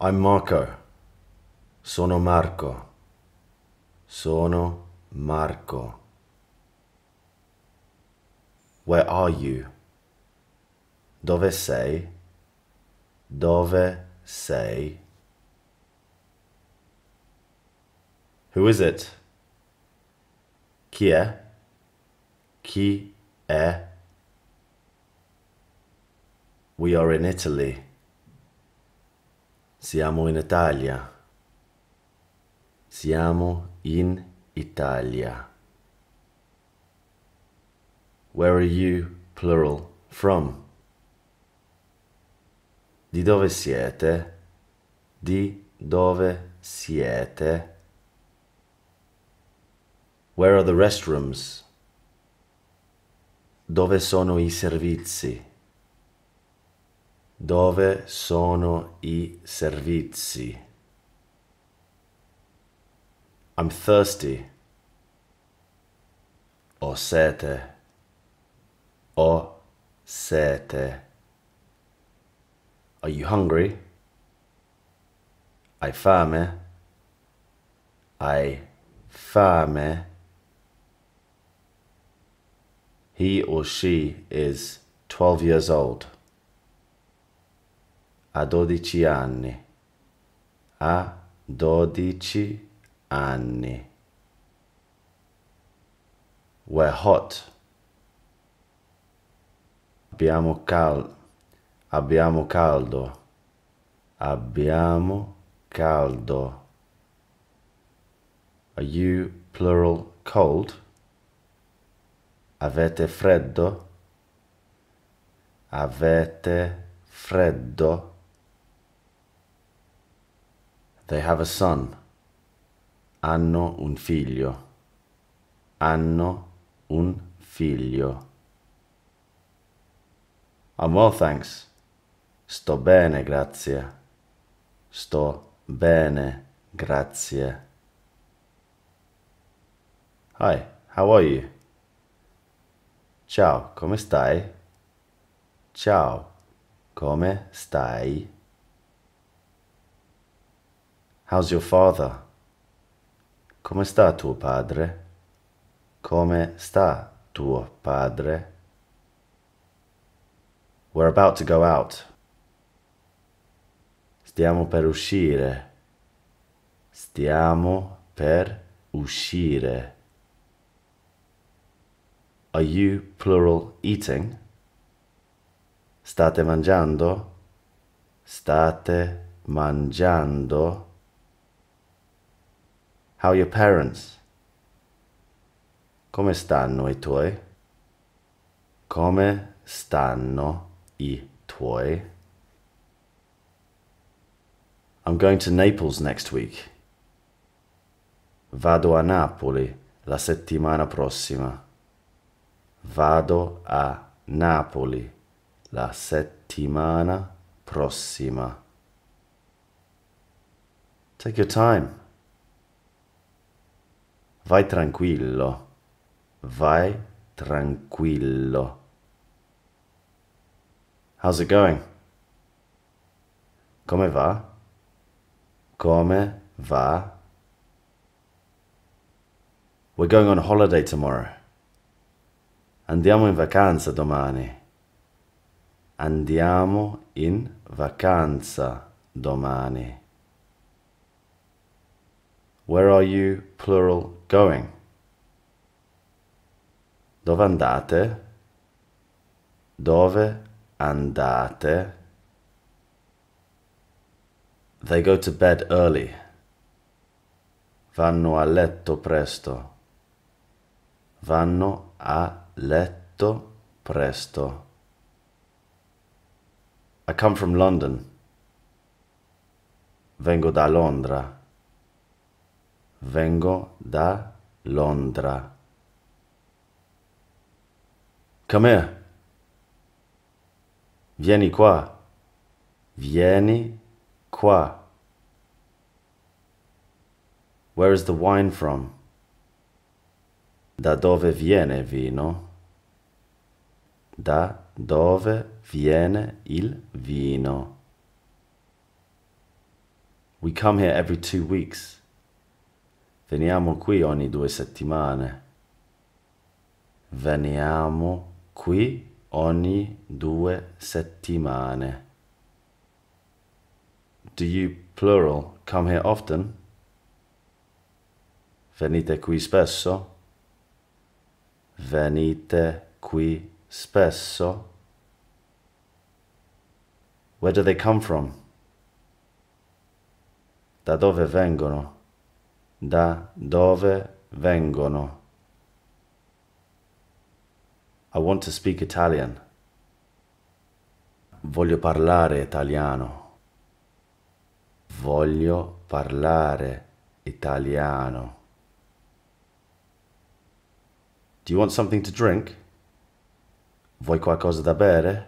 I'm Marco. Sono Marco. Sono Marco. Where are you? Dove sei? Dove sei? Who is it? Chi è? Chi è? We are in Italy. Siamo in Italia. Siamo in Italia. Where are you, plural, from? Di dove siete? Di dove siete? Where are the restrooms? Dove sono i servizi? Dove sono i servizi? I'm thirsty. Ho sete. Ho sete. Are you hungry? Hai fame? Hai fame? He or she is 12 years old. a 12 anni, a 12 anni. We're hot. Abbiamo, caldo. abbiamo caldo. Abbiamo caldo. Are you plural cold? Avete freddo? Avete freddo? They have a son. Hanno un figlio. Hanno un figlio. I'm well, thanks. Sto bene, grazie. Sto bene, grazie. Hi, how are you? Ciao, come stai? Ciao, come stai? How's your father? Come sta tuo padre? Come sta tuo padre? We're about to go out. Stiamo per uscire. Stiamo per uscire. Are you plural eating? State mangiando? State mangiando? How are your parents? Come stanno i tuoi? Come stanno i tuoi? I'm going to Naples next week. Vado a Napoli la settimana prossima. Vado a Napoli la settimana prossima. Take your time. Vai tranquillo, vai tranquillo. How's it going? Come va? Come va? We're going on holiday tomorrow. Andiamo in vacanza domani. Andiamo in vacanza domani. Where are you? Plural going? Dove andate? Dove andate? They go to bed early. Vanno a letto presto. Vanno a letto presto. I come from London. Vengo da Londra. Vengo da Londra. Come here. Vieni qua. Vieni qua. Where is the wine from? Da dove viene vino? Da dove viene il vino? We come here every two weeks. Veniamo qui ogni due settimane. Veniamo qui ogni due settimane. Do you, plural, come here often? Venite qui spesso? Venite qui spesso? Where do they come from? Da dove vengono? da dove vengono. I want to speak Italian. Voglio parlare italiano. Voglio parlare italiano. Do you want something to drink? Vuoi qualcosa da bere?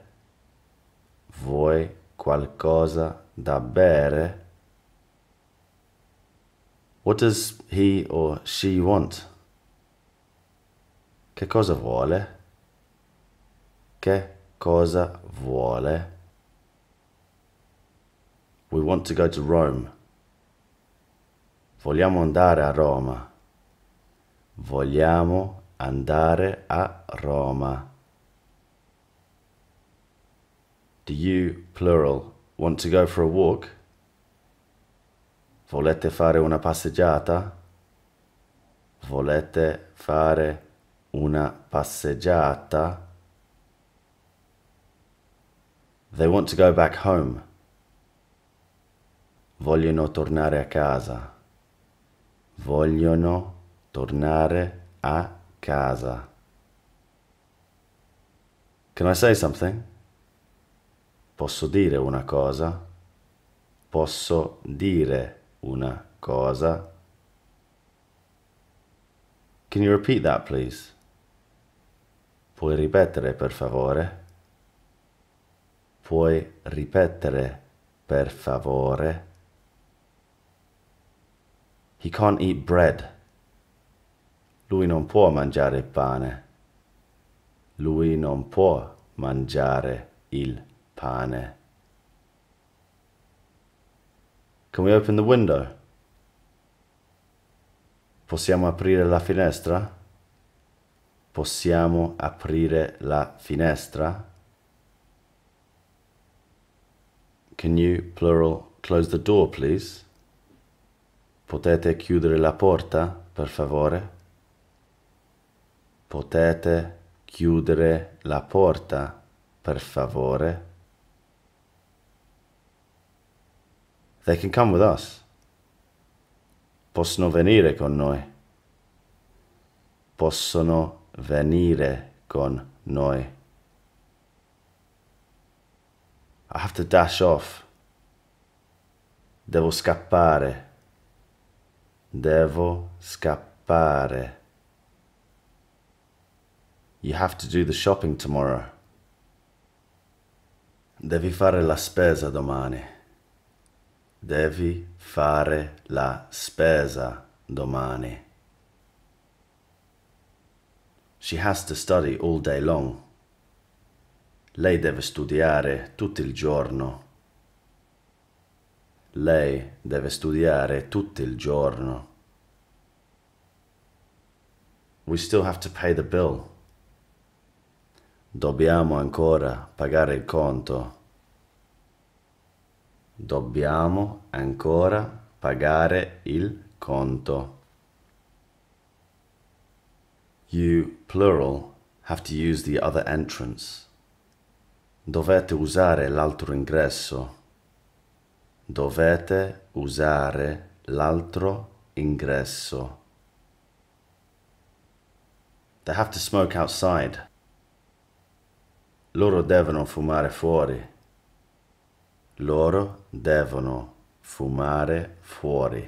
Vuoi qualcosa da bere? What does he or she want? Che cosa vuole? Che cosa vuole? We want to go to Rome. Vogliamo andare a Roma. Vogliamo andare a Roma. Do you, plural, want to go for a walk? Volete fare una passeggiata? Volete fare una passeggiata? They want to go back home. Vogliono tornare a casa. Vogliono tornare a casa. Can I say something? Posso dire una cosa? Posso dire una cosa. Can you repeat that, please? Puoi ripetere, per favore? Puoi ripetere, per favore? He can't eat bread. Lui non può mangiare pane. Lui non può mangiare il pane. Can we open the window? Possiamo aprire la finestra? Possiamo aprire la finestra? Can you, plural, close the door, please? Potete chiudere la porta, per favore? Potete chiudere la porta, per favore? They can come with us. Possono venire con noi. Possono venire con noi. I have to dash off. Devo scappare. Devo scappare. You have to do the shopping tomorrow. Devi fare la spesa domani. Devi fare la spesa domani. She has to study all day long. Lei deve studiare tutto il giorno. Lei deve studiare tutto il giorno. We still have to pay the bill. Dobbiamo ancora pagare il conto. Dobbiamo ancora pagare il conto. You, plural, have to use the other entrance. Dovete usare l'altro ingresso. Dovete usare l'altro ingresso. They have to smoke outside. Loro devono fumare fuori. Loro devono fumare fuori.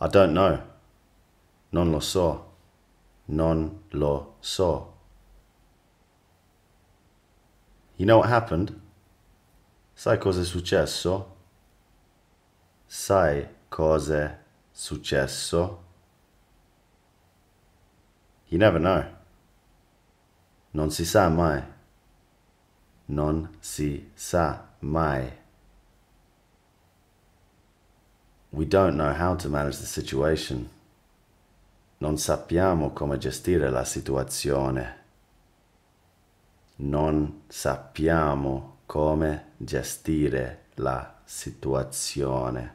I don't know. Non lo so. Non lo so. You know what happened? Sai cosa è successo? Sai cosa è successo? You never know. Non si sa mai non si sa mai. We don't know how to manage the situation. Non sappiamo come gestire la situazione. Non sappiamo come gestire la situazione.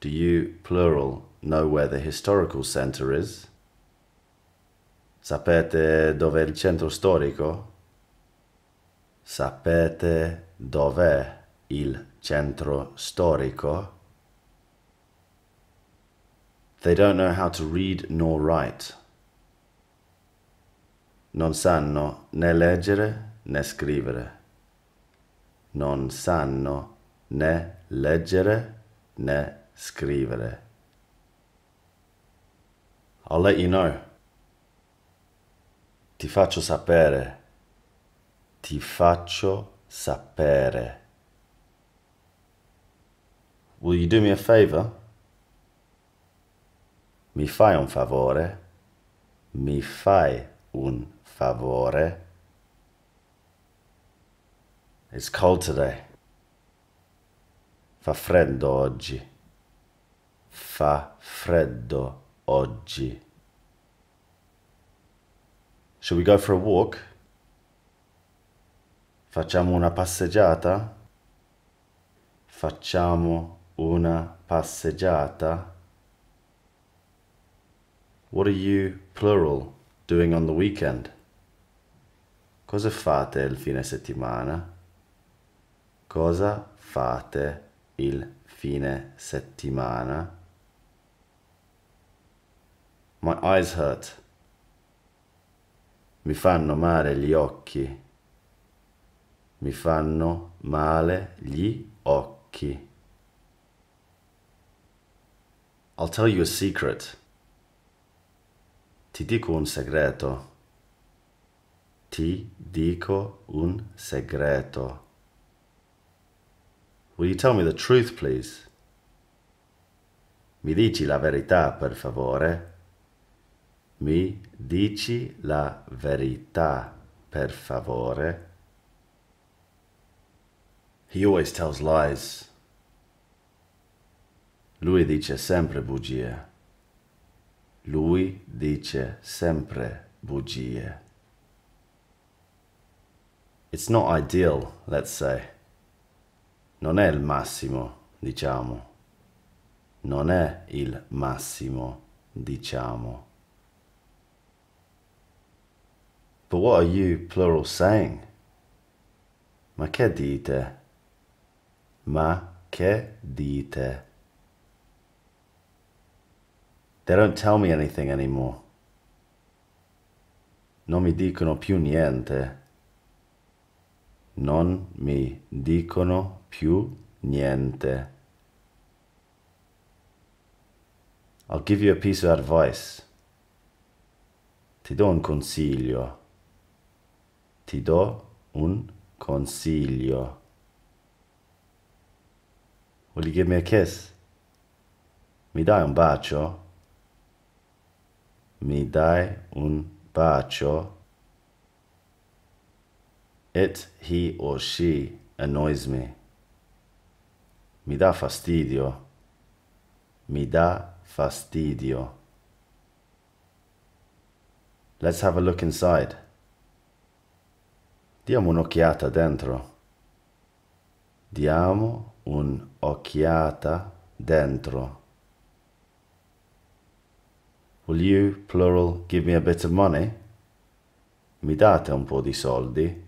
Do you, plural, know where the historical center is? Sapete dov'è il centro storico? Sapete dov'è il centro storico? They don't know how to read nor write. Non sanno né leggere né scrivere. Non sanno né leggere né scrivere. I'll let you know ti faccio sapere, ti faccio sapere. Will you do me a favor? Mi fai un favore? Mi fai un favore? It's cold today. Fa freddo oggi. Fa freddo oggi. Should we go for a walk? Facciamo una passeggiata? Facciamo una passeggiata? What are you, plural, doing on the weekend? Cosa fate il fine settimana? Cosa fate il fine settimana? My eyes hurt mi fanno male gli occhi, mi fanno male gli occhi. I'll tell you a secret. Ti dico un segreto. Ti dico un segreto. Will you tell me the truth, please? Mi dici la verità, per favore? Mi dici la verità, per favore? He always tells lies. Lui dice sempre bugie. Lui dice sempre bugie. It's not ideal, let's say. Non è il massimo, diciamo. Non è il massimo, diciamo. But what are you plural saying? Ma che dite? Ma che dite? They don't tell me anything anymore. Non mi dicono più niente. Non mi dicono più niente. I'll give you a piece of advice. Ti do un consiglio. ti do un consiglio. Will you give me a kiss? Mi dai un bacio? Mi dai un bacio? It, he, or she annoys me. Mi dà fastidio. Mi dà fastidio. Let's have a look inside. Diamo un'occhiata dentro. Diamo un'occhiata dentro. Will you, plural, give me a bit of money? Mi date un po' di soldi?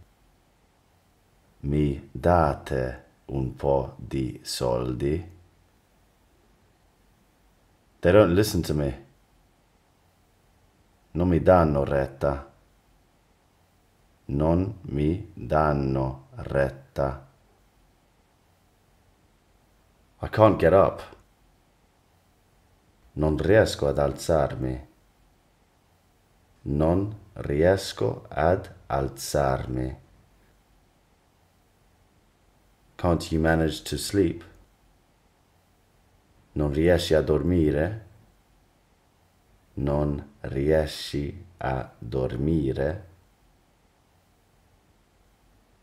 Mi date un po' di soldi? They don't listen to me. Non mi danno retta non mi danno retta. I can't get up. Non riesco ad alzarmi. Non riesco ad alzarmi. Can't you manage to sleep? Non riesci a dormire? Non riesci a dormire?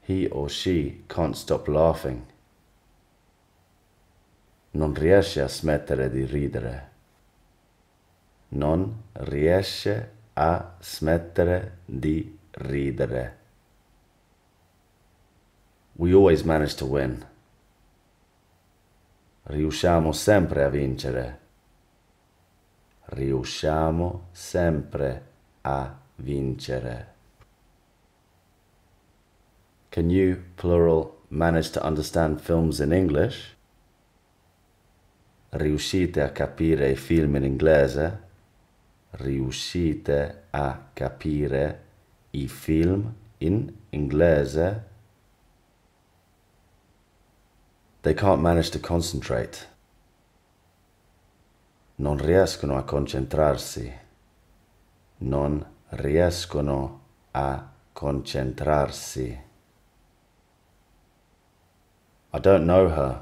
He or she can't stop laughing. Non riesce a smettere di ridere. Non riesce a smettere di ridere. We always manage to win. Riusciamo sempre a vincere. Riusciamo sempre a vincere. Can you, plural, manage to understand films in English? Riuscite a capire i film in inglese? Riuscite a capire i film in inglese? They can't manage to concentrate. Non riescono a concentrarsi. Non riescono a concentrarsi. I don't know her.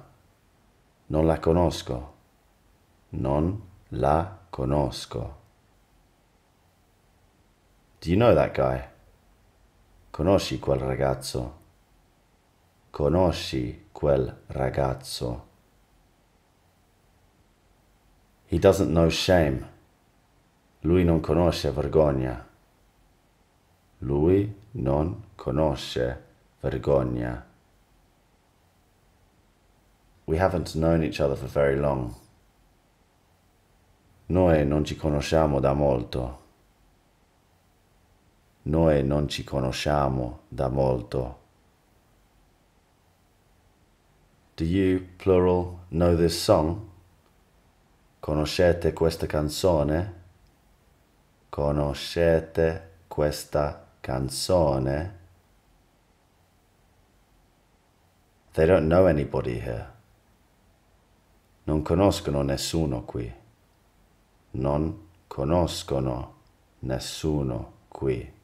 Non la conosco. Non la conosco. Do you know that guy? Conosci quel ragazzo? Conosci quel ragazzo? He doesn't know shame. Lui non conosce vergogna. Lui non conosce vergogna we haven't known each other for very long. Noi non ci conosciamo da molto. Noi non ci conosciamo da molto. Do you, plural, know this song? Conoscete questa canzone? Conoscete questa canzone? They don't know anybody here. Non conoscono nessuno qui. Non conoscono nessuno qui.